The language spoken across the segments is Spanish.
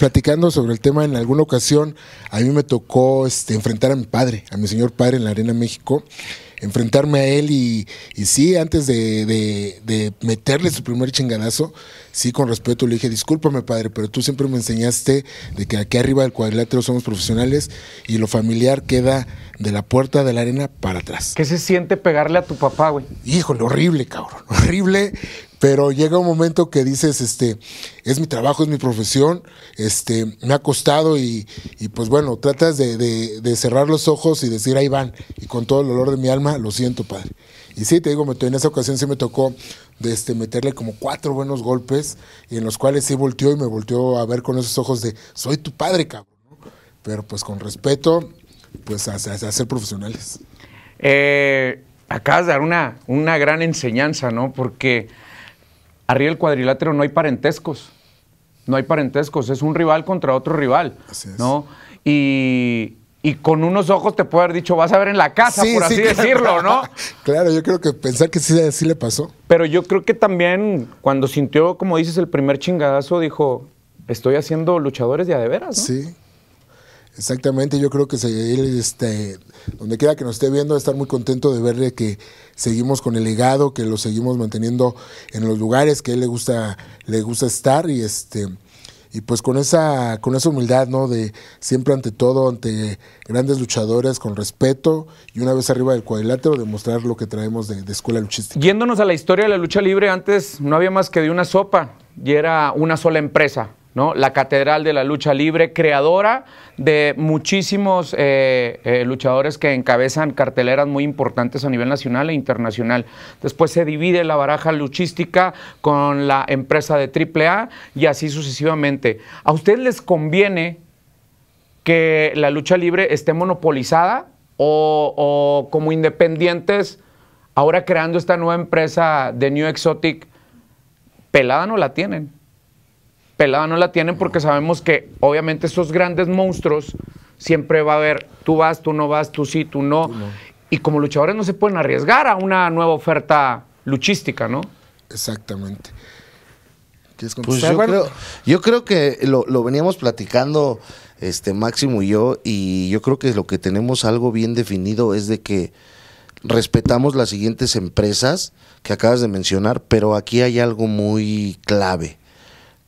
platicando sobre el tema en alguna ocasión, a mí me tocó este, enfrentar a mi padre, a mi señor padre en la Arena México, enfrentarme a él y, sí, antes de, de, meterle su primer chingadazo, sí, con respeto le dije, discúlpame padre, pero tú siempre me enseñaste de que aquí arriba del cuadrilátero somos profesionales y lo familiar queda de la puerta de la arena para atrás. ¿Qué se siente pegarle a tu papá, güey? Híjole, horrible, cabrón, horrible, pero llega un momento que dices, este, es mi trabajo, es mi profesión, este, me ha costado y, pues bueno, tratas de, cerrar los ojos y decir, ahí van. Y con todo el olor de mi alma, lo siento, padre. Y sí, te digo, en esa ocasión sí me tocó este, meterle como cuatro buenos golpes y en los cuales sí volteó y me volteó a ver con esos ojos de, soy tu padre, cabrón. Pero pues con respeto, pues a, ser profesionales. Eh, acabas de dar una, una gran enseñanza, ¿no? Porque arriba del cuadrilátero no hay parentescos. No hay parentescos, es un rival contra otro rival. Así es. ¿no? Y, con unos ojos te puede haber dicho, vas a ver en la casa, por así decirlo, ¿no? Claro, yo creo que pensar que sí, le pasó. Pero yo creo que también cuando sintió, como dices, el primer chingadazo, dijo, estoy haciendo luchadores de a de veras, ¿no? Sí. Exactamente, yo creo que él, este, donde quiera que nos esté viendo, va a estar muy contento de verle que seguimos con el legado, que lo seguimos manteniendo en los lugares que a él le gusta, le gusta estar y este y pues con esa con esa humildad no de siempre ante todo ante grandes luchadores con respeto y una vez arriba del cuadrilátero demostrar lo que traemos de, de, escuela luchística yéndonos a la historia de la lucha libre antes no había más que de una sopa y era una sola empresa ¿no? La Catedral de la Lucha Libre, creadora de muchísimos eh, eh, luchadores que encabezan carteleras muy importantes a nivel nacional e internacional. Después se divide la baraja luchística con la empresa de AAA y así sucesivamente. ¿A ustedes les conviene que la lucha libre esté monopolizada o como independientes, ahora creando esta nueva empresa de New Exotic, pelada no la tienen? pelada no la tienen porque sabemos que obviamente esos grandes monstruos siempre va a haber, tú vas, tú no vas, tú sí, tú no. Y como luchadores no se pueden arriesgar a una nueva oferta luchística, ¿no? Exactamente. Pues yo, creo, yo, creo, que lo, lo, veníamos platicando este Máximo y yo, y yo creo que lo que tenemos algo bien definido es de que respetamos las siguientes empresas que acabas de mencionar, pero aquí hay algo muy clave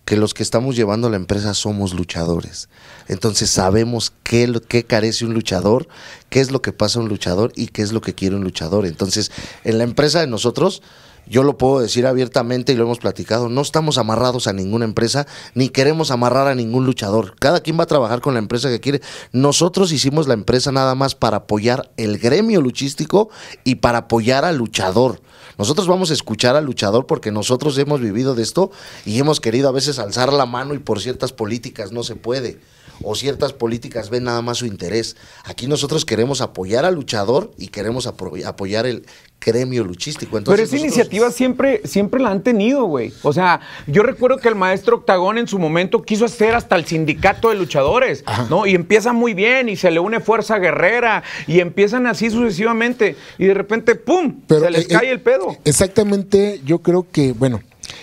que los que estamos llevando la empresa somos luchadores. Entonces sabemos qué, qué carece un luchador, qué es lo que pasa a un luchador y qué es lo que quiere un luchador. Entonces, en la empresa de nosotros yo lo puedo decir abiertamente y lo hemos platicado, no estamos amarrados a ninguna empresa, ni queremos amarrar a ningún luchador. Cada quien va a trabajar con la empresa que quiere. Nosotros hicimos la empresa nada más para apoyar el gremio luchístico y para apoyar al luchador. Nosotros vamos a escuchar al luchador porque nosotros hemos vivido de esto y hemos querido a veces alzar la mano y por ciertas políticas no se puede o ciertas políticas ven nada más su interés. Aquí nosotros queremos apoyar al luchador y queremos apoyar el gremio luchístico. Entonces, Pero esa iniciativa siempre, siempre la han tenido, güey. O sea, yo recuerdo que el maestro Octagón en su momento quiso hacer hasta el sindicato de luchadores, ¿no? Y empieza muy bien y se le une fuerza guerrera y empiezan así sucesivamente y de repente, ¡pum! se les eh, cae eh, el pedo. Exactamente, yo creo que, bueno,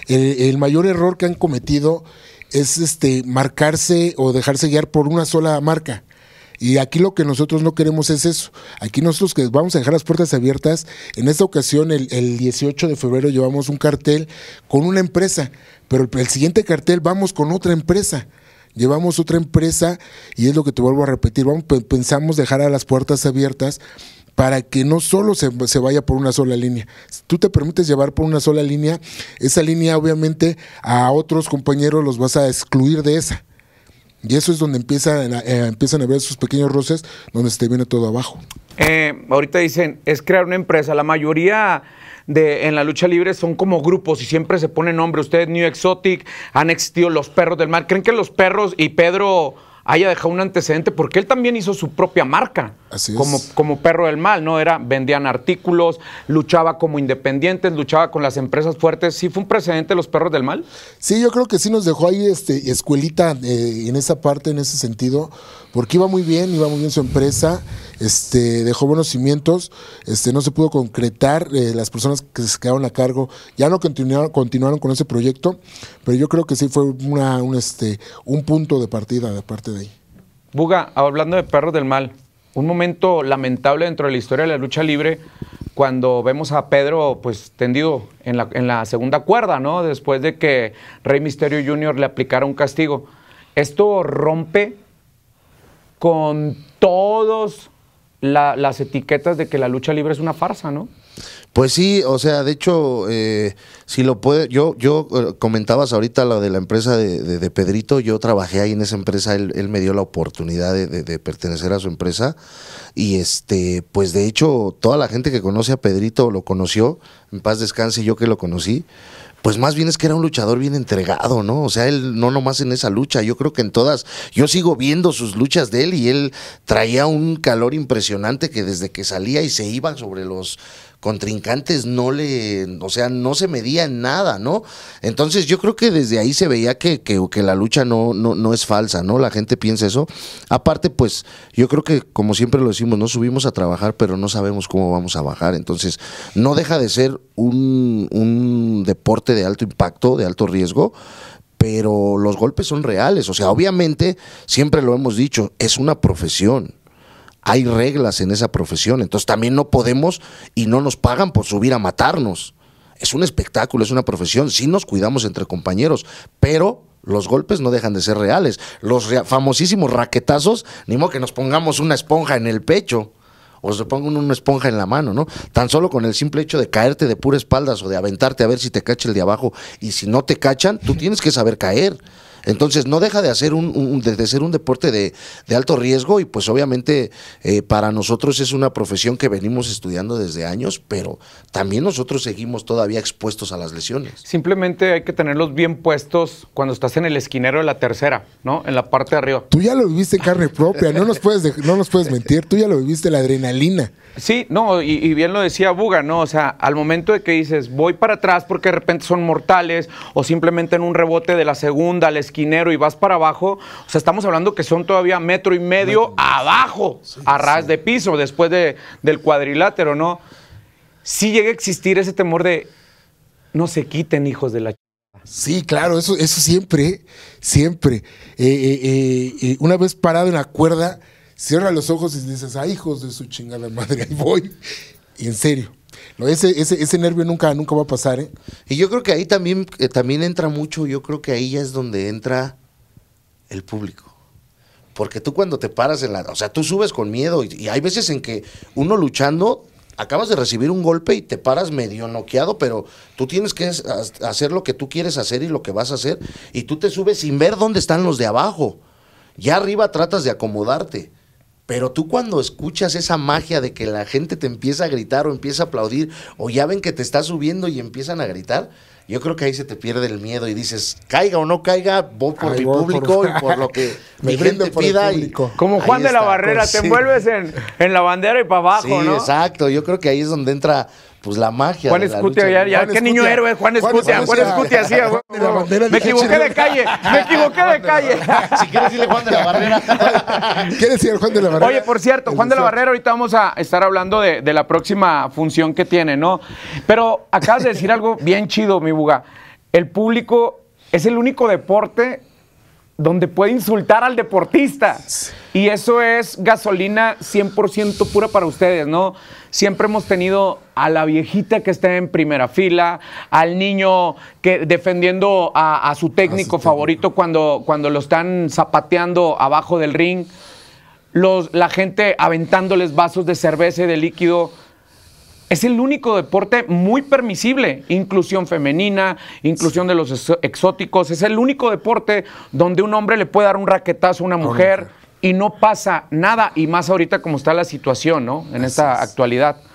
el, el mayor error que han cometido es este marcarse o dejarse guiar por una sola marca. Y aquí lo que nosotros no queremos es eso. Aquí nosotros que vamos a dejar las puertas abiertas. En esta ocasión, el, 18 de febrero, llevamos un cartel con una empresa, pero el, siguiente cartel vamos con otra empresa llevamos otra empresa y es lo que te vuelvo a repetir, vamos, pensamos dejar a las puertas abiertas para que no solo se, se, vaya por una sola línea. Si tú te permites llevar por una sola línea, esa línea obviamente a otros compañeros los vas a excluir de esa. Y eso es donde eh, empiezan a ver sus pequeños roces donde se viene todo abajo. Eh, ahorita dicen, es crear una empresa. La mayoría de, en la lucha libre son como grupos y siempre se pone nombre. Ustedes, New Exotic, han existido los perros del mar. ¿Creen que los perros y Pedro haya dejado un antecedente, porque él también hizo su propia marca como, como perro del mal, ¿no? Era, vendían artículos, luchaba como independientes, luchaba con las empresas fuertes. ¿Sí fue un precedente los perros del mal? Sí, yo creo que sí nos dejó ahí este, escuelita eh, en esa parte, en ese sentido, porque iba muy bien, iba muy bien su empresa. Este, dejó buenos cimientos, este, no se pudo concretar, eh, las personas que se quedaron a cargo ya no continuaron, continuaron con ese proyecto, pero yo creo que sí fue este, un, punto de partida de parte de ahí. Buga, hablando de perros del mal, un momento lamentable dentro de la historia de la lucha libre cuando vemos a Pedro pues tendido en la, segunda cuerda, ¿no? Después de que Rey Misterio Jr. le aplicara un castigo. Esto rompe con todos las etiquetas de que la lucha libre es una farsa, ¿no? Pues sí, o sea, de hecho, eh, si lo puede, yo, yo eh, comentabas ahorita lo de la empresa de, Pedrito, yo trabajé ahí en esa empresa, él, me dio la oportunidad de, de, pertenecer a su empresa y este, pues de hecho, toda la gente que conoce a Pedrito lo conoció, en paz descanse yo que lo conocí, pues más bien es que era un luchador bien entregado, ¿no? O sea, él no nomás en esa lucha, yo creo que en todas, yo sigo viendo sus luchas de él y él traía un calor impresionante que desde que salía y se iba sobre los contrincantes no le, o sea, no se medía en nada, ¿no? Entonces yo creo que desde ahí se veía que, que, la lucha no, no, no, es falsa, ¿no? La gente piensa eso. Aparte, pues yo creo que como siempre lo decimos, no subimos a trabajar, pero no sabemos cómo vamos a bajar. Entonces no deja de ser un, un deporte de alto impacto, de alto riesgo, pero los golpes son reales. O sea, obviamente, siempre lo hemos dicho, es una profesión. Hay reglas en esa profesión. Entonces también no podemos y no nos pagan por subir a matarnos. Es un espectáculo, es una profesión. Sí nos cuidamos entre compañeros, pero los golpes no dejan de ser reales. Los famosísimos raquetazos, ni modo que nos pongamos una esponja en el pecho o se pongan una esponja en la mano, ¿no? Tan solo con el simple hecho de caerte de pura espaldas o de aventarte a ver si te cacha el de abajo y si no te cachan, tú tienes que saber caer. Entonces no deja de, hacer un, un ser un deporte de, alto riesgo y pues obviamente eh, para nosotros es una profesión que venimos estudiando desde años, pero también nosotros seguimos todavía expuestos a las lesiones. Simplemente hay que tenerlos bien puestos cuando estás en el esquinero de la tercera, ¿no? En la parte de arriba. Tú ya lo viviste carne propia, no nos puedes, no nos puedes mentir, tú ya lo viviste la adrenalina. Sí, no, y, bien lo decía Buga, ¿no? O sea, al momento de que dices, voy para atrás porque de repente son mortales o simplemente en un rebote de la segunda, a la y vas para abajo, o sea, estamos hablando que son todavía metro y medio abajo, a ras de piso, después de, del cuadrilátero, ¿no? Sí llega a existir ese temor de no se quiten, hijos de la Sí, claro, eso, eso siempre, siempre. Eh, eh, eh, una vez parado en la cuerda, cierra los ojos y dices, ah, hijos de su chingada madre, ahí voy. Y en serio ese, ese, ese nervio nunca, nunca va a pasar, ¿eh? Y yo creo que ahí también, eh, también entra mucho, yo creo que ahí ya es donde entra el público. Porque tú cuando te paras en la... O sea, tú subes con miedo y, y hay veces en que uno luchando acabas de recibir un golpe y te paras medio noqueado, pero tú tienes que hacer lo que tú quieres hacer y lo que vas a hacer, y tú te subes sin ver dónde están los de abajo. Ya arriba tratas de acomodarte. Pero tú cuando escuchas esa magia de que la gente te empieza a gritar o empieza a aplaudir o ya ven que te está subiendo y empiezan a gritar, yo creo que ahí se te pierde el miedo y dices, caiga o no caiga, voy por mi público y por lo que mi gente pida. Y... Como Juan de la Barrera, pues, te envuelves en, la bandera y para abajo, sí, exacto. Yo creo que ahí es donde entra pues la magia. Juan de Escutia, ya, ya. qué niño héroe, Juan Escutia, Juan Escutia, sí, me equivoqué de calle, me equivoqué de calle. si quieres decirle Juan de la Barrera. ¿Quieres decirle Juan de la Barrera? Oye, por cierto, Juan de la Barrera, ahorita vamos a estar hablando de, de la próxima función que tiene, ¿no? Pero acabas de decir algo bien chido, mi buga. El público es el único deporte donde puede insultar al deportista. Y eso es gasolina 100% pura para ustedes, ¿no? Siempre hemos tenido a la viejita que está en primera fila, al niño que defendiendo a, su técnico favorito Cuando, cuando lo están zapateando abajo del ring, la gente aventándoles vasos de cerveza y de líquido es el único deporte muy permisible. Inclusión femenina, inclusión de los exóticos. Es el único deporte donde un hombre le puede dar un raquetazo a una mujer. Y no pasa nada, y más ahorita como está la situación, ¿no? En esta actualidad.